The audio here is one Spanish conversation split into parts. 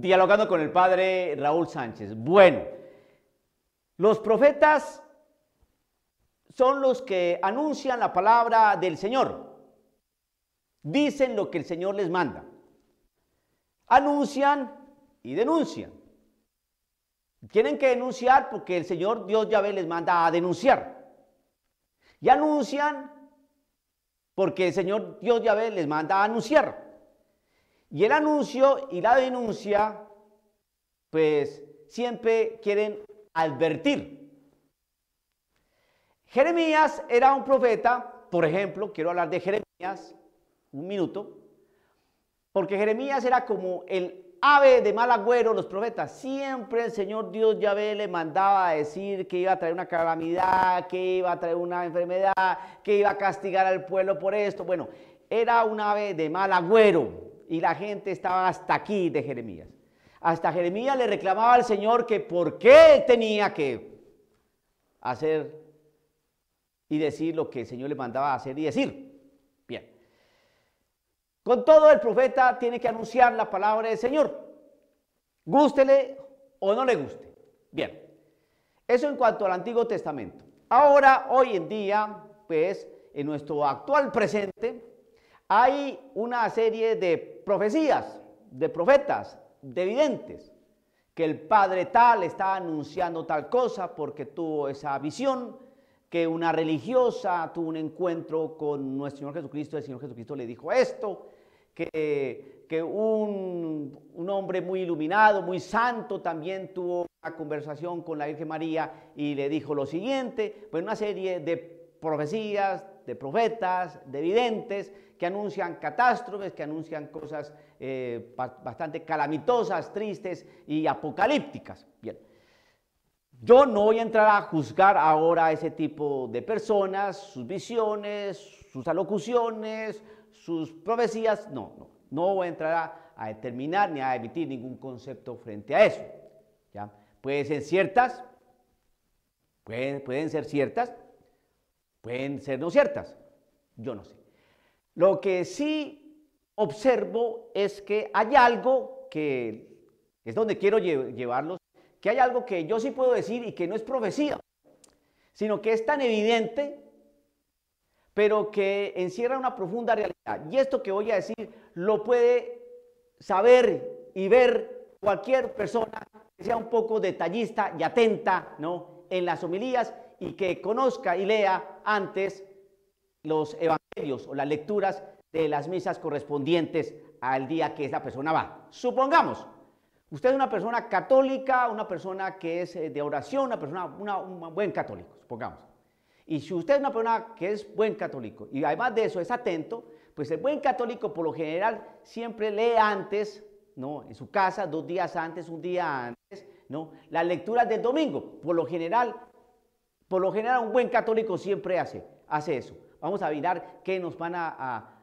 dialogando con el padre Raúl Sánchez. Bueno, los profetas son los que anuncian la palabra del Señor. Dicen lo que el Señor les manda. Anuncian y denuncian. Tienen que denunciar porque el Señor Dios ve les manda a denunciar. Y anuncian porque el Señor Dios ve les manda a anunciar. Y el anuncio y la denuncia, pues siempre quieren advertir. Jeremías era un profeta, por ejemplo, quiero hablar de Jeremías, un minuto, porque Jeremías era como el ave de mal agüero, los profetas. Siempre el Señor Dios Yahvé le mandaba a decir que iba a traer una calamidad, que iba a traer una enfermedad, que iba a castigar al pueblo por esto. Bueno, era un ave de mal agüero y la gente estaba hasta aquí de Jeremías. Hasta Jeremías le reclamaba al Señor que por qué tenía que hacer y decir lo que el Señor le mandaba hacer y decir. Bien. Con todo, el profeta tiene que anunciar la palabra del Señor. Gústele o no le guste. Bien. Eso en cuanto al Antiguo Testamento. Ahora, hoy en día, pues, en nuestro actual presente, hay una serie de profecías, de profetas, de videntes, que el padre tal está anunciando tal cosa porque tuvo esa visión, que una religiosa tuvo un encuentro con nuestro Señor Jesucristo, el Señor Jesucristo le dijo esto, que, que un, un, hombre muy iluminado, muy santo, también tuvo una conversación con la Virgen María y le dijo lo siguiente, pues una serie de profecías, de profetas, de videntes, que anuncian catástrofes, que anuncian cosas eh, bastante calamitosas, tristes y apocalípticas. Bien. Yo no voy a entrar a juzgar ahora a ese tipo de personas, sus visiones, sus alocuciones, sus profecías. No, no, no voy a entrar a, determinar ni a emitir ningún concepto frente a eso. ¿ya? Pueden ser ciertas, pueden ser ciertas, pueden ser no ciertas. Yo no sé. Lo que sí observo es que hay algo que es donde quiero llevarlos, que hay algo que yo sí puedo decir y que no es profecía, sino que es tan evidente, pero que encierra una profunda realidad. Y esto que voy a decir lo puede saber y ver cualquier persona que sea un poco detallista y atenta, ¿no? En las homilías y que conozca y lea antes los evangelios o las lecturas de las misas correspondientes al día que esa persona va. Supongamos, usted es una persona católica, una persona que es eh, de oración, una persona, un buen católico, supongamos. Y si usted es una persona que es buen católico y además de eso es atento, pues el buen católico por lo general siempre lee antes, ¿no? En su casa, dos días antes, un día antes, ¿no? Las lecturas del domingo, por lo general, por lo general un buen católico siempre hace, hace eso. Vamos a mirar qué nos van a,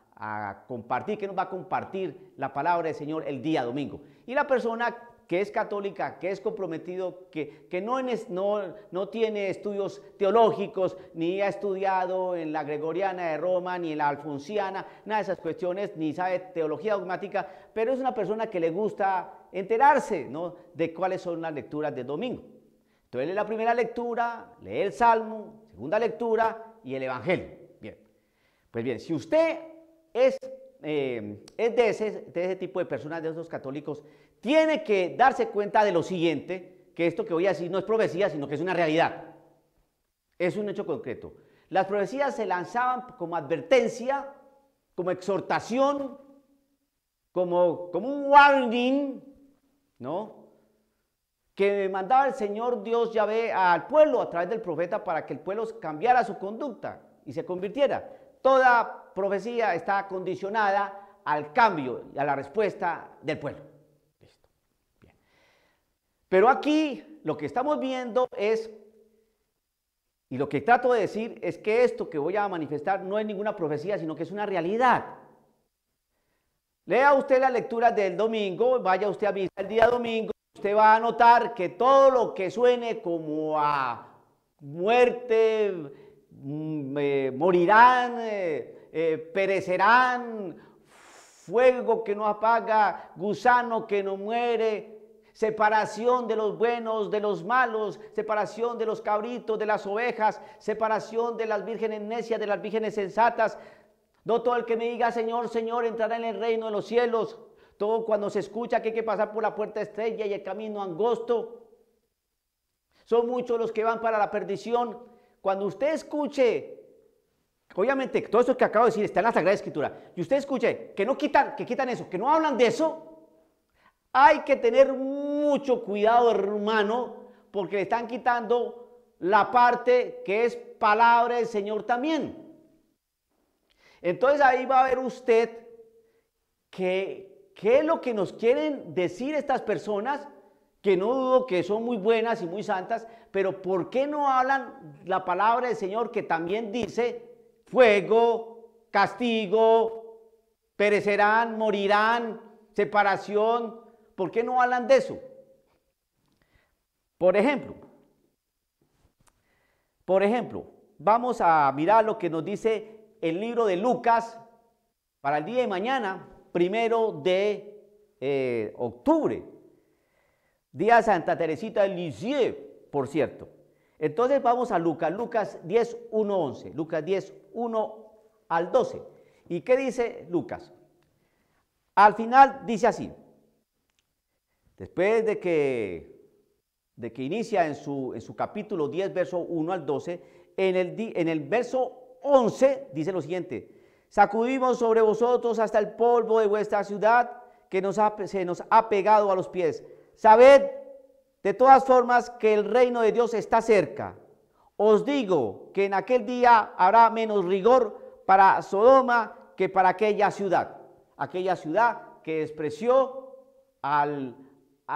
compartir, qué nos va a compartir la palabra del Señor el día domingo. Y la persona que es católica, que es comprometido, que, no, es, no, tiene estudios teológicos, ni ha estudiado en la Gregoriana de Roma, ni en la Alfonsiana, nada de esas cuestiones, ni sabe teología dogmática, pero es una persona que le gusta enterarse de cuáles son las lecturas de domingo. Entonces lee la primera lectura, lee el Salmo, segunda lectura y el Evangelio. Pues bien, si usted es, eh, es de, ese, tipo de personas, de esos católicos, tiene que darse cuenta de lo siguiente, que esto que voy a decir no es profecía, sino que es una realidad. Es un hecho concreto. Las profecías se lanzaban como advertencia, como exhortación, como, como un warning, ¿no? Que mandaba el Señor Dios Yahvé al pueblo a través del profeta para que el pueblo cambiara su conducta y se convirtiera. Toda profecía está condicionada al cambio y a la respuesta del pueblo. Listo. Pero aquí lo que estamos viendo es, y lo que trato de decir es que esto que voy a manifestar no es ninguna profecía, sino que es una realidad. Lea usted la lectura del domingo, vaya usted a visitar el día domingo, usted va a notar que todo lo que suene como a muerte, Mm, eh, morirán, eh, eh, perecerán, fuego que no apaga, gusano que no muere, separación de los buenos, de los malos, separación de los cabritos, de las ovejas, separación de las vírgenes necias, de las vírgenes sensatas. No todo el que me diga Señor, Señor entrará en el reino de los cielos. Todo cuando se escucha que hay que pasar por la puerta estrella y el camino angosto. Son muchos los que van para la perdición cuando usted escuche, obviamente todo eso que acabo de decir está en la Sagrada Escritura, y usted escuche que no quitan, que quitan eso, que no hablan de eso, hay que tener mucho cuidado, hermano, porque le están quitando la parte que es palabra del Señor también. Entonces ahí va a ver usted que qué es lo que nos quieren decir estas personas que no dudo que son muy buenas y muy santas, pero ¿por qué no hablan la palabra del Señor que también dice fuego, castigo, perecerán, morirán, separación? ¿Por qué no hablan de eso? Por ejemplo, por ejemplo, vamos a mirar lo que nos dice el libro de Lucas para el día de mañana, primero de eh, octubre. Día Santa Teresita de Lisieux, por cierto. Entonces vamos a Lucas, Lucas 10, 1, 11, Lucas 10, 1 al 12. ¿Y qué dice Lucas? Al final dice así, después de que, de que inicia en su, capítulo 10, verso 1 al 12, en el, en el verso 11 dice lo siguiente, sacudimos sobre vosotros hasta el polvo de vuestra ciudad que nos se nos ha pegado a los pies Sabed de todas formas que el reino de Dios está cerca. Os digo que en aquel día habrá menos rigor para Sodoma que para aquella ciudad. Aquella ciudad que despreció a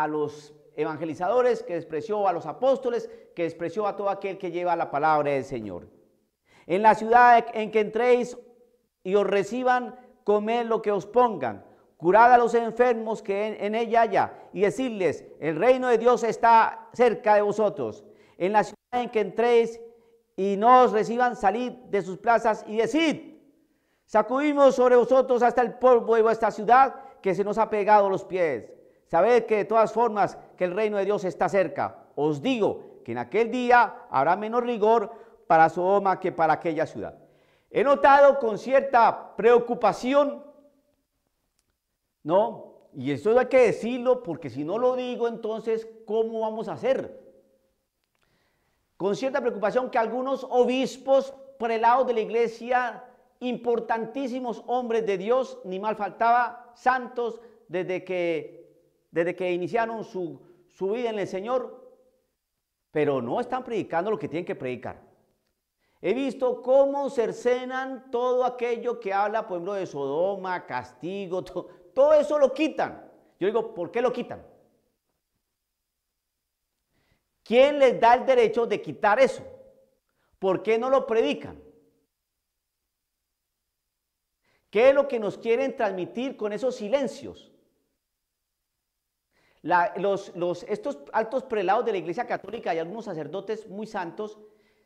los evangelizadores, que despreció a los apóstoles, que despreció a todo aquel que lleva la palabra del Señor. En la ciudad en que entréis y os reciban, comed lo que os pongan curad a los enfermos que en, ella haya y decirles, el reino de Dios está cerca de vosotros. En la ciudad en que entréis y no os reciban, salid de sus plazas y decid, sacudimos sobre vosotros hasta el polvo de vuestra ciudad que se nos ha pegado los pies. Sabed que de todas formas que el reino de Dios está cerca. Os digo que en aquel día habrá menos rigor para Sodoma que para aquella ciudad. He notado con cierta preocupación no, y esto hay que decirlo porque si no lo digo, entonces, ¿cómo vamos a hacer? Con cierta preocupación que algunos obispos prelados de la iglesia, importantísimos hombres de Dios, ni mal faltaba, santos, desde que, desde que iniciaron su, su vida en el Señor, pero no están predicando lo que tienen que predicar. He visto cómo cercenan todo aquello que habla, por ejemplo, de Sodoma, castigo, todo, todo eso lo quitan. Yo digo, ¿por qué lo quitan? ¿Quién les da el derecho de quitar eso? ¿Por qué no lo predican? ¿Qué es lo que nos quieren transmitir con esos silencios? los, estos altos prelados de la Iglesia Católica y algunos sacerdotes muy santos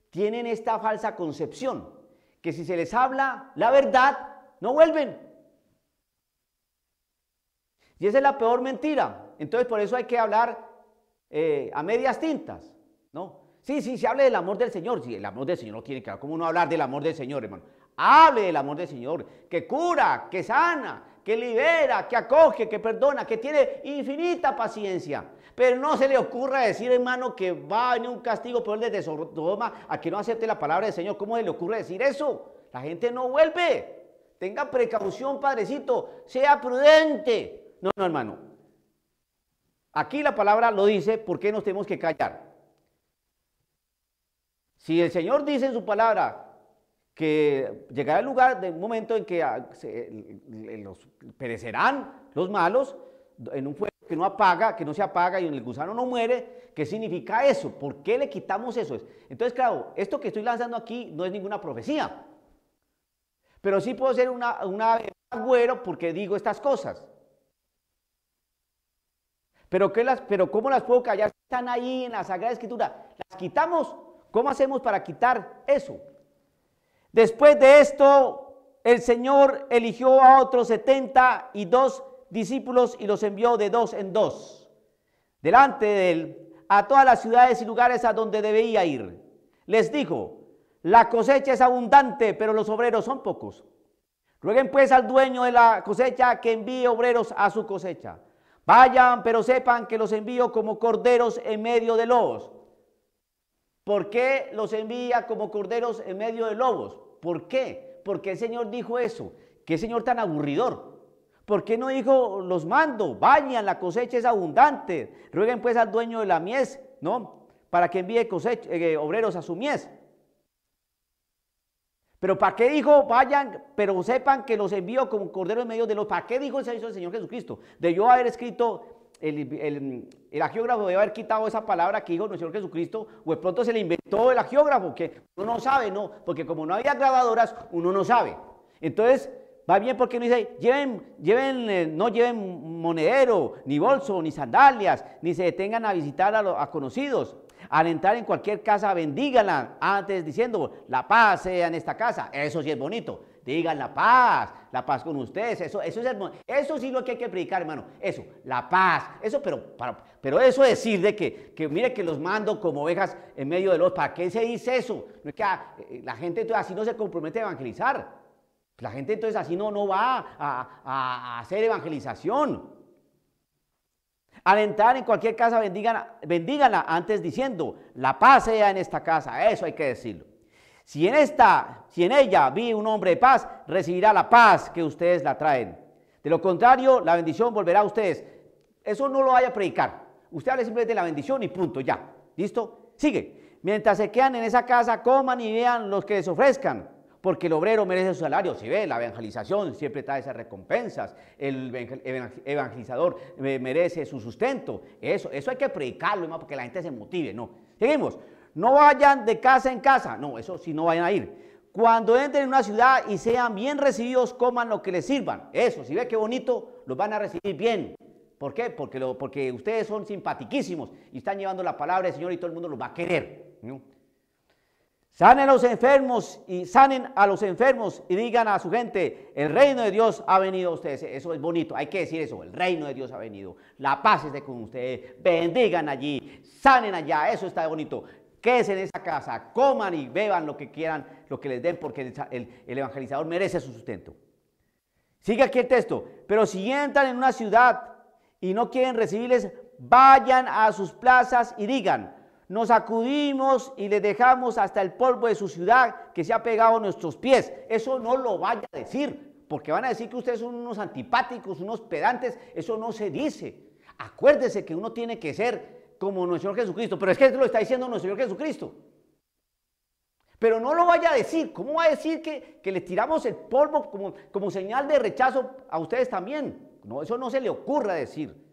tienen esta falsa concepción, que si se les habla la verdad, no vuelven. Y esa es la peor mentira. Entonces por eso hay que hablar eh, a medias tintas, ¿no? Sí, sí, se hable del amor del Señor. si el amor del Señor no tiene que hablar. ¿Cómo no hablar del amor del Señor, hermano? Hable del amor del Señor, que cura, que sana, que libera, que acoge, que perdona, que tiene infinita paciencia. Pero no se le ocurra decir, hermano, que va a venir un castigo peor el desordoma a que no acepte la palabra del Señor. ¿Cómo se le ocurre decir eso? La gente no vuelve. Tenga precaución, padrecito. Sea prudente. No, no, hermano. Aquí la palabra lo dice, ¿por qué nos tenemos que callar? Si el Señor dice en su palabra que llegará el lugar de un momento en que ah, los perecerán los malos en un fuego que no apaga, que no se apaga y en el gusano no muere, ¿qué significa eso? ¿Por qué le quitamos eso? Entonces, claro, esto que estoy lanzando aquí no es ninguna profecía, pero sí puedo ser una, agüero porque digo estas cosas. ¿Pero, las, pero ¿cómo las puedo callar? Están ahí en la Sagrada Escritura. ¿Las quitamos? ¿Cómo hacemos para quitar eso? Después de esto, el Señor eligió a otros setenta y dos discípulos y los envió de dos en dos, delante de él, a todas las ciudades y lugares a donde debía ir. Les dijo, la cosecha es abundante, pero los obreros son pocos. Rueguen pues al dueño de la cosecha que envíe obreros a su cosecha. Vayan, pero sepan que los envío como corderos en medio de lobos. ¿Por qué los envía como corderos en medio de lobos? ¿Por qué? Porque el Señor dijo eso. ¿Qué Señor tan aburridor? ¿Por qué no dijo, los mando, bañan, la cosecha es abundante? Rueguen pues al dueño de la mies, ¿no? Para que envíe eh, obreros a su mies. Pero ¿para qué dijo vayan, pero sepan que los envío como cordero en medio de los... ¿Para qué dijo eso el Señor Jesucristo? De yo haber escrito el, el, el, agiógrafo debe haber quitado esa palabra que dijo el Señor Jesucristo, o de pronto se le inventó el agiógrafo, que uno no sabe, no, porque como no había grabadoras, uno no sabe. Entonces, va bien porque no dice, lleven, lleven, eh, no lleven monedero, ni bolso, ni sandalias, ni se detengan a visitar a, los, a conocidos. Al entrar en cualquier casa, bendígala antes diciendo, la paz sea en esta casa. Eso sí es bonito. Digan la paz, la paz con ustedes. Eso, eso es Eso sí es lo que hay que predicar, hermano. Eso, la paz. Eso, pero, pero eso decir de que, que mire que los mando como ovejas en medio de los. ¿Para qué se dice eso? No es que ah, eh, eh, la gente entonces, así no se compromete a evangelizar. La gente entonces así no, no va a hacer evangelización. Al entrar en cualquier casa, bendíganla antes diciendo, la paz sea en esta casa, eso hay que decirlo. Si en esta, si en ella vi un hombre de paz, recibirá la paz que ustedes la traen. De lo contrario, la bendición volverá a ustedes. Eso no lo vaya a predicar. Usted hable simplemente de la bendición y punto, ya. ¿Listo? Sigue. Mientras se quedan en esa casa, coman y vean los que les ofrezcan porque el obrero merece su salario, si ve, la evangelización siempre trae esas recompensas, el evangelizador eh, merece su sustento, eso, eso hay que predicarlo, porque la gente se motive, no. Seguimos, no vayan de casa en casa, no, eso sí no vayan a ir. Cuando entren en una ciudad y sean bien recibidos, coman lo que les sirvan. Eso, si ve qué bonito, los van a recibir bien. ¿Por qué? Porque, lo, porque ustedes son simpatiquísimos y están llevando la palabra del Señor y todo el mundo los va a querer. ¿no? Sanen a los enfermos y sanen a los enfermos y digan a su gente, el reino de Dios ha venido a ustedes. Eso es bonito, hay que decir eso, el reino de Dios ha venido. La paz esté con ustedes, bendigan allí, sanen allá, eso está bonito. Quédense en esa casa, coman y beban lo que quieran, lo que les den, porque el, el evangelizador merece su sustento. Sigue aquí el texto, pero si entran en una ciudad y no quieren recibirles, vayan a sus plazas y digan, nos acudimos y le dejamos hasta el polvo de su ciudad que se ha pegado a nuestros pies. Eso no lo vaya a decir, porque van a decir que ustedes son unos antipáticos, unos pedantes. Eso no se dice. Acuérdese que uno tiene que ser como nuestro Señor Jesucristo, pero es que lo está diciendo nuestro Señor Jesucristo. Pero no lo vaya a decir. ¿Cómo va a decir que, le tiramos el polvo como, como señal de rechazo a ustedes también? No, eso no se le ocurra decir.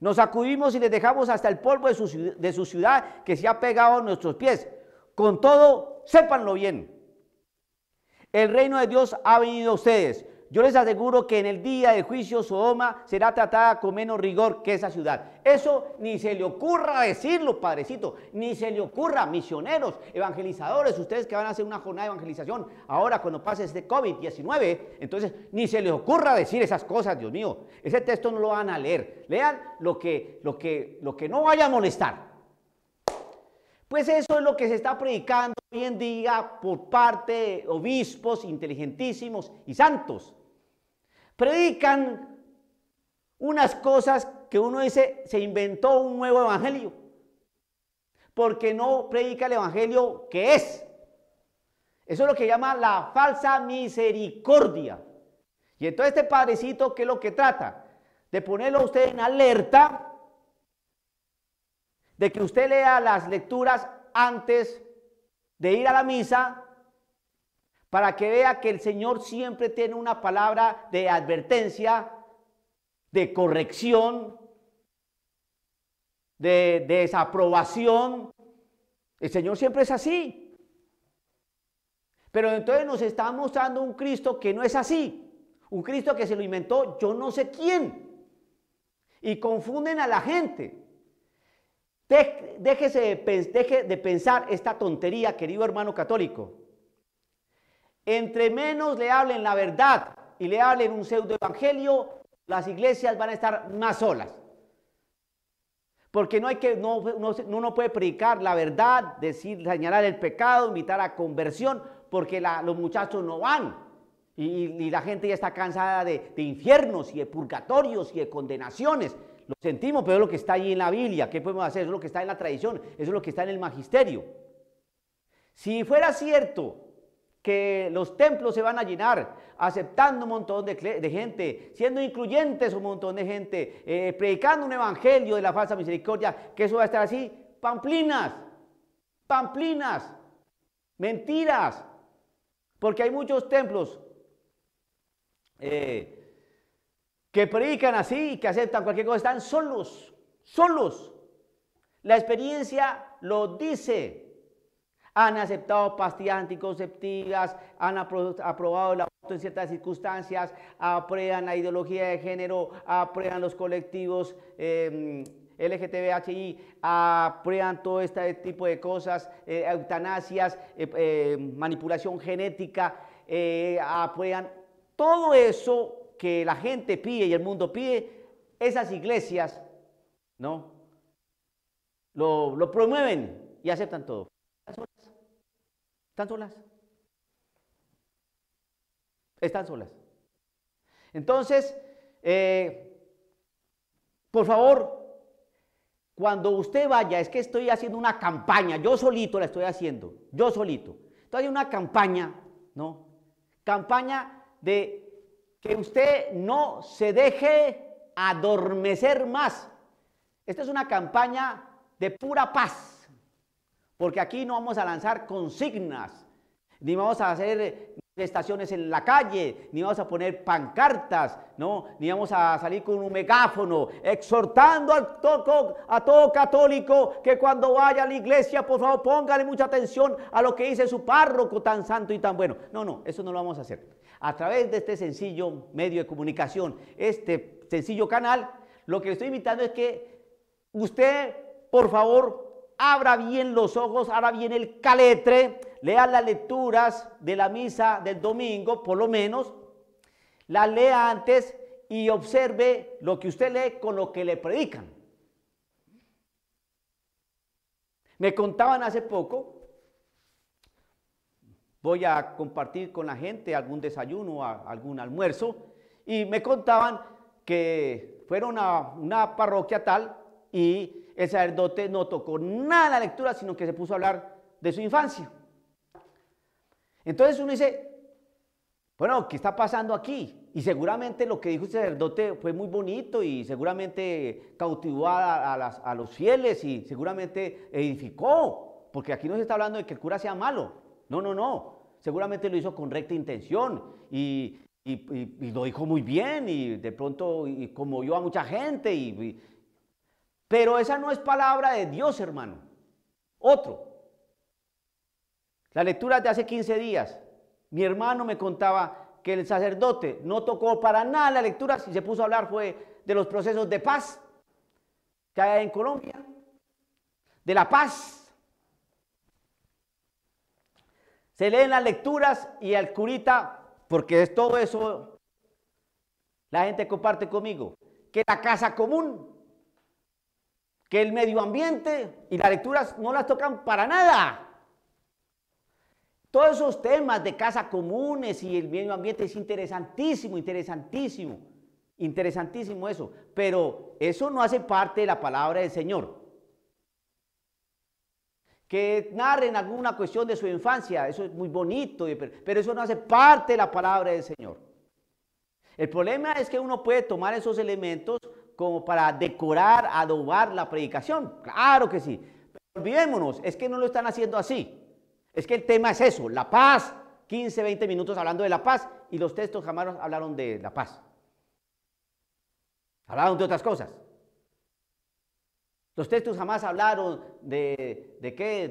Nos acudimos y les dejamos hasta el polvo de su, de su ciudad que se ha pegado a nuestros pies. Con todo, sépanlo bien. El reino de Dios ha venido a ustedes. Yo les aseguro que en el día de juicio Sodoma será tratada con menos rigor que esa ciudad. Eso ni se le ocurra decirlo, padrecito, ni se le ocurra, misioneros, evangelizadores, ustedes que van a hacer una jornada de evangelización ahora cuando pase este COVID-19, entonces ni se le ocurra decir esas cosas, Dios mío. Ese texto no lo van a leer. Lean lo que, lo que, lo que no vaya a molestar. Pues eso es lo que se está predicando hoy en día por parte de obispos inteligentísimos y santos. Predican unas cosas que uno dice, se inventó un nuevo evangelio, porque no predica el evangelio que es. Eso es lo que llama la falsa misericordia. Y entonces este padrecito, ¿qué es lo que trata? De ponerlo a usted en alerta, de que usted lea las lecturas antes de ir a la misa, para que vea que el Señor siempre tiene una palabra de advertencia, de corrección, de, desaprobación. El Señor siempre es así. Pero entonces nos está mostrando un Cristo que no es así. Un Cristo que se lo inventó yo no sé quién. Y confunden a la gente. déjese deje de pensar esta tontería, querido hermano católico. Entre menos le hablen la verdad y le hablen un pseudo evangelio, las iglesias van a estar más solas. Porque no hay que, no, no, uno puede predicar la verdad, decir, señalar el pecado, invitar a conversión, porque los muchachos no van. Y, la gente ya está cansada de, infiernos y de purgatorios y de condenaciones. Lo sentimos, pero es lo que está ahí en la Biblia. ¿Qué podemos hacer? Eso es lo que está en la tradición, eso es lo que está en el magisterio. Si fuera cierto que los templos se van a llenar, aceptando un montón de, gente, siendo incluyentes un montón de gente, eh, predicando un evangelio de la falsa misericordia, que eso va a estar así, pamplinas, pamplinas, mentiras, porque hay muchos templos eh, que predican así y que aceptan cualquier cosa, están solos, solos. La experiencia lo dice han aceptado pastillas anticonceptivas, han aprobado el aborto en ciertas circunstancias, aprueban la ideología de género, aprueban los colectivos. Eh, em, LGTBHI aprueban todo este tipo de cosas, eh, eutanasias, eh, eh, manipulación genética, aprueban todo eso que la gente pide y el mundo pide, esas iglesias, ¿no? Lo, promueven y aceptan todo. Están solas. Están solas. Entonces, eh, por favor, cuando usted vaya, es que estoy haciendo una campaña, yo solito la estoy haciendo, yo solito. Estoy hay una campaña, ¿no? Campaña de que usted no se deje adormecer más. Esta es una campaña de pura paz. Porque aquí no vamos a lanzar consignas, ni vamos a hacer manifestaciones en la calle, ni vamos a poner pancartas, ¿no? ni vamos a salir con un megáfono exhortando a todo, a todo católico que cuando vaya a la iglesia, por favor, póngale mucha atención a lo que dice su párroco tan santo y tan bueno. No, no, eso no lo vamos a hacer. A través de este sencillo medio de comunicación, este sencillo canal, lo que le estoy invitando es que usted, por favor, abra bien los ojos, abra bien el caletre, lea las lecturas de la misa del domingo, por lo menos, las lea antes y observe lo que usted lee con lo que le predican. Me contaban hace poco, voy a compartir con la gente algún desayuno, o algún almuerzo, y me contaban que fueron a una parroquia tal y el sacerdote no tocó nada la lectura, sino que se puso a hablar de su infancia. Entonces uno dice, bueno, ¿qué está pasando aquí? Y seguramente lo que dijo el sacerdote fue muy bonito y seguramente cautivó a, los fieles y seguramente edificó, porque aquí no se está hablando de que el cura sea malo, no, no, no, seguramente lo hizo con recta intención y, lo dijo muy bien y de pronto como yo a mucha gente y pero esa no es palabra de Dios, hermano. Otro. La lectura de hace 15 días. Mi hermano me contaba que el sacerdote no tocó para nada la lectura, si se puso a hablar fue de los procesos de paz que hay en Colombia, de la paz. Se leen las lecturas y al curita, porque es todo eso, la gente comparte conmigo, que la casa común que el medio ambiente y las lecturas no las tocan para nada. Todos esos temas de casa comunes y el medio ambiente es interesantísimo, interesantísimo, interesantísimo eso. Pero eso no hace parte de la palabra del Señor. Que narren alguna cuestión de su infancia, eso es muy bonito, pero eso no hace parte de la palabra del Señor. El problema es que uno puede tomar esos elementos como para decorar, adobar la predicación. Claro que sí. Pero olvidémonos, es que no lo están haciendo así. Es que el tema es eso, la paz. 15, 20 minutos hablando de la paz y los textos jamás hablaron de la paz. Hablaron de otras cosas. Los textos jamás hablaron de, de qué,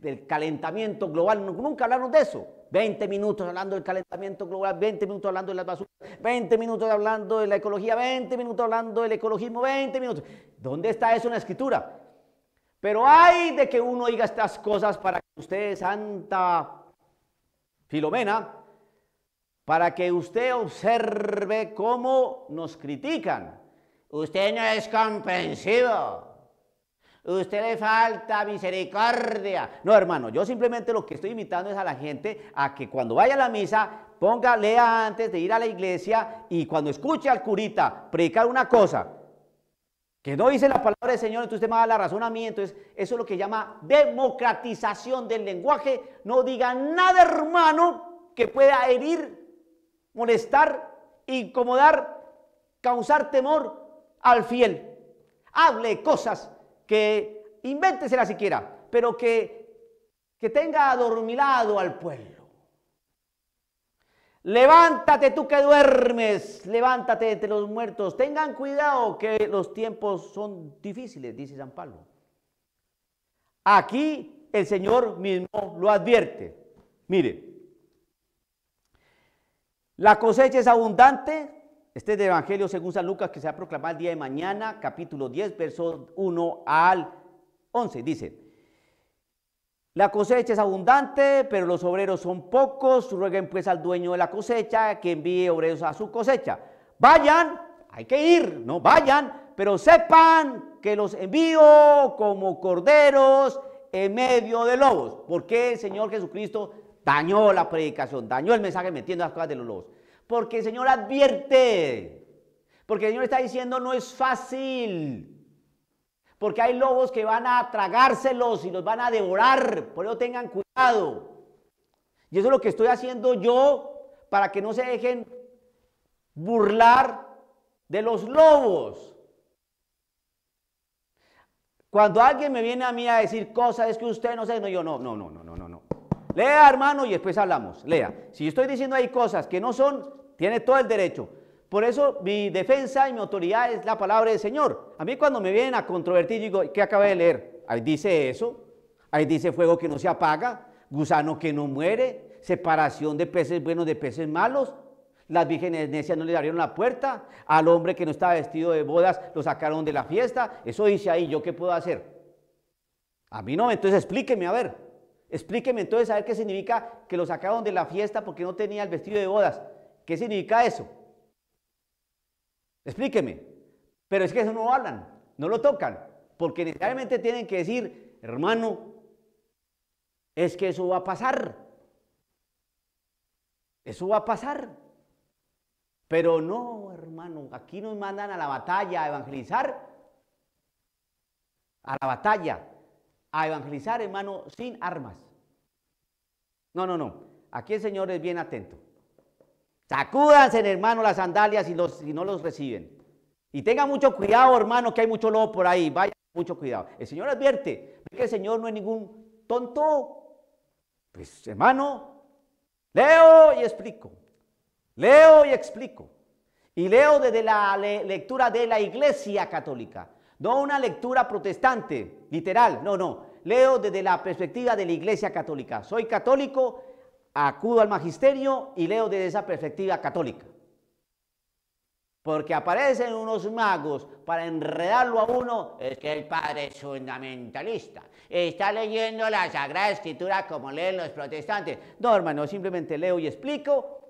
del calentamiento global, nunca hablaron de eso. 20 minutos hablando del calentamiento global, 20 minutos hablando de las basuras, 20 minutos hablando de la ecología, 20 minutos hablando del ecologismo, 20 minutos. ¿Dónde está eso en la escritura? Pero hay de que uno diga estas cosas para que usted, Santa Filomena, para que usted observe cómo nos critican. Usted no es comprensivo. Usted le falta misericordia. No, hermano, yo simplemente lo que estoy invitando es a la gente a que cuando vaya a la misa, ponga, lea antes de ir a la iglesia y cuando escuche al curita predicar una cosa que no dice la palabra del Señor, entonces usted me da la razonamiento. eso es lo que llama democratización del lenguaje. No diga nada, hermano, que pueda herir, molestar, incomodar, causar temor al fiel. Hable cosas que invéntesela siquiera, pero que, que tenga adormilado al pueblo. Levántate tú que duermes, levántate de los muertos. Tengan cuidado que los tiempos son difíciles, dice San Pablo. Aquí el Señor mismo lo advierte. Mire, la cosecha es abundante, este es el Evangelio según San Lucas que se ha proclamado el día de mañana, capítulo 10, versos 1 al 11. Dice, la cosecha es abundante, pero los obreros son pocos. Rueguen pues al dueño de la cosecha que envíe obreros a su cosecha. Vayan, hay que ir, no vayan, pero sepan que los envío como corderos en medio de lobos. Porque el Señor Jesucristo dañó la predicación, dañó el mensaje metiendo las cosas de los lobos. Porque el Señor advierte. Porque el Señor está diciendo no es fácil. Porque hay lobos que van a tragárselos y los van a devorar. Por eso tengan cuidado. Y eso es lo que estoy haciendo yo para que no se dejen burlar de los lobos. Cuando alguien me viene a mí a decir cosas, es que usted no sé, no, yo no, no, no, no, no, no. Lea, hermano, y después hablamos. Lea. Si estoy diciendo ahí cosas que no son, tiene todo el derecho. Por eso mi defensa y mi autoridad es la palabra del Señor. A mí cuando me vienen a controvertir, digo, ¿qué acabo de leer? Ahí dice eso. Ahí dice fuego que no se apaga, gusano que no muere, separación de peces buenos de peces malos. Las vírgenes necias no le abrieron la puerta. Al hombre que no estaba vestido de bodas lo sacaron de la fiesta. Eso dice ahí, ¿yo qué puedo hacer? A mí no, entonces explíqueme a ver. Explíqueme entonces a ver qué significa que lo sacaron de la fiesta porque no tenía el vestido de bodas. ¿Qué significa eso? Explíqueme. Pero es que eso no hablan, no lo tocan, porque necesariamente tienen que decir, hermano, es que eso va a pasar. Eso va a pasar. Pero no, hermano, aquí nos mandan a la batalla a evangelizar. A la batalla a evangelizar, hermano, sin armas. No, no, no. Aquí el Señor es bien atento. Sacúdanse, hermano, las sandalias si, los, no los reciben. Y tengan mucho cuidado, hermano, que hay mucho lobo por ahí. Vaya, mucho cuidado. El Señor advierte que el Señor no es ningún tonto. Pues, hermano, leo y explico. Leo y explico. Y leo desde la lectura de la Iglesia Católica. No una lectura protestante, literal, no, no. Leo desde la perspectiva de la Iglesia Católica. Soy católico, acudo al magisterio y leo desde esa perspectiva católica. Porque aparecen unos magos para enredarlo a uno. Es que el padre es fundamentalista. Está leyendo la Sagrada Escritura como leen los protestantes. No, hermano, simplemente leo y explico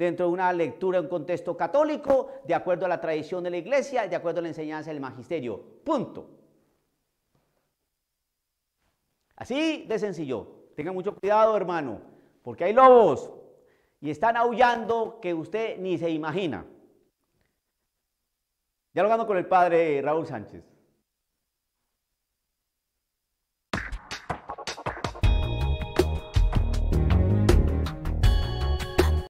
dentro de una lectura en un contexto católico, de acuerdo a la tradición de la iglesia, de acuerdo a la enseñanza del magisterio. Punto. Así de sencillo. Tenga mucho cuidado, hermano, porque hay lobos y están aullando que usted ni se imagina. Dialogando con el padre Raúl Sánchez.